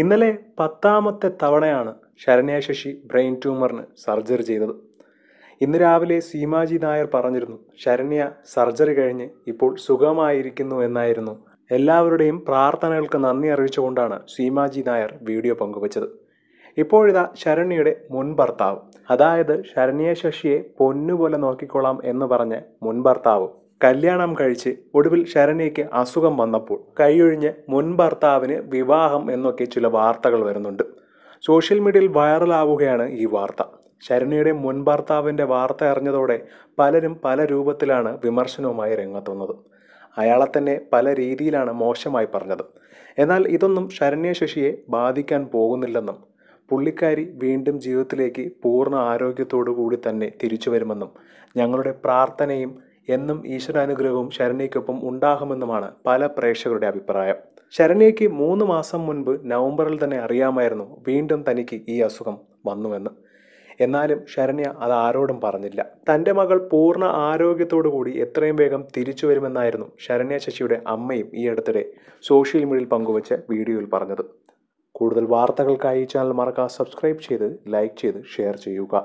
ഇന്നലെ പത്താമത്തെ തവണയാണ് ശരണ്യ ശശി ബ്രെയിൻ ട്യൂമറിന് സർജറി ചെയ്തത് ഇന്ന് രാവിലെ സീമാജി നായർ പറഞ്ഞിരുന്നു ശരണ്യ സർജറി കഴിഞ്ഞ് ഇപ്പോൾ സുഖമായിരിക്കുന്നു എന്നായിരുന്നു എല്ലാവരുടെയും പ്രാർത്ഥനകൾക്ക് നന്ദി അറിയിച്ചുകൊണ്ടാണ് സീമാജി നായർ വീഡിയോ പങ്കുവച്ചത് ഇപ്പോഴിതാ ശരണ്യയുടെ മുൻ ഭർത്താവ് അതായത് ശരണ്യ ശശിയെ പൊന്നുപോലെ നോക്കിക്കൊള്ളാം എന്ന് പറഞ്ഞ് മുൻ ഭർത്താവ് കല്യാണം കഴിച്ച് ഒടുവിൽ ശരണ്യയ്ക്ക് അസുഖം വന്നപ്പോൾ കൈയൊഴിഞ്ഞ് മുൻ ഭർത്താവിന് വിവാഹം എന്നൊക്കെ ചില വാർത്തകൾ വരുന്നുണ്ട് സോഷ്യൽ മീഡിയയിൽ വൈറലാവുകയാണ് ഈ വാർത്ത ശരണ്യയുടെ മുൻ ഭർത്താവിൻ്റെ വാർത്ത അറിഞ്ഞതോടെ പലരും പല രൂപത്തിലാണ് വിമർശനവുമായി രംഗത്തുന്നത് അയാളെ തന്നെ പല രീതിയിലാണ് മോശമായി പറഞ്ഞത് എന്നാൽ ഇതൊന്നും ശരണ്യ ശശിയെ ബാധിക്കാൻ പോകുന്നില്ലെന്നും പുള്ളിക്കാരി വീണ്ടും ജീവിതത്തിലേക്ക് പൂർണ്ണ ആരോഗ്യത്തോടു കൂടി തന്നെ തിരിച്ചു വരുമെന്നും ഞങ്ങളുടെ പ്രാർത്ഥനയും എന്നും ഈശ്വരാനുഗ്രഹവും ശരണ്യയ്ക്കൊപ്പം ഉണ്ടാകുമെന്നുമാണ് പല പ്രേക്ഷകരുടെ അഭിപ്രായം ശരണ്യയ്ക്ക് മൂന്ന് മാസം മുൻപ് നവംബറിൽ തന്നെ അറിയാമായിരുന്നു വീണ്ടും തനിക്ക് ഈ അസുഖം വന്നുവെന്ന് എന്നാലും ശരണ്യ അത് ആരോടും പറഞ്ഞില്ല തൻ്റെ മകൾ പൂർണ്ണ ആരോഗ്യത്തോടുകൂടി എത്രയും വേഗം തിരിച്ചു വരുമെന്നായിരുന്നു ശരണ്യ ശശിയുടെ അമ്മയും ഈ അടുത്തിടെ സോഷ്യൽ മീഡിയയിൽ പങ്കുവച്ച വീഡിയോയിൽ പറഞ്ഞത് കൂടുതൽ വാർത്തകൾക്കായി ഈ ചാനൽ മറക്കാതെ സബ്സ്ക്രൈബ് ചെയ്ത് ലൈക്ക് ചെയ്ത് ഷെയർ ചെയ്യുക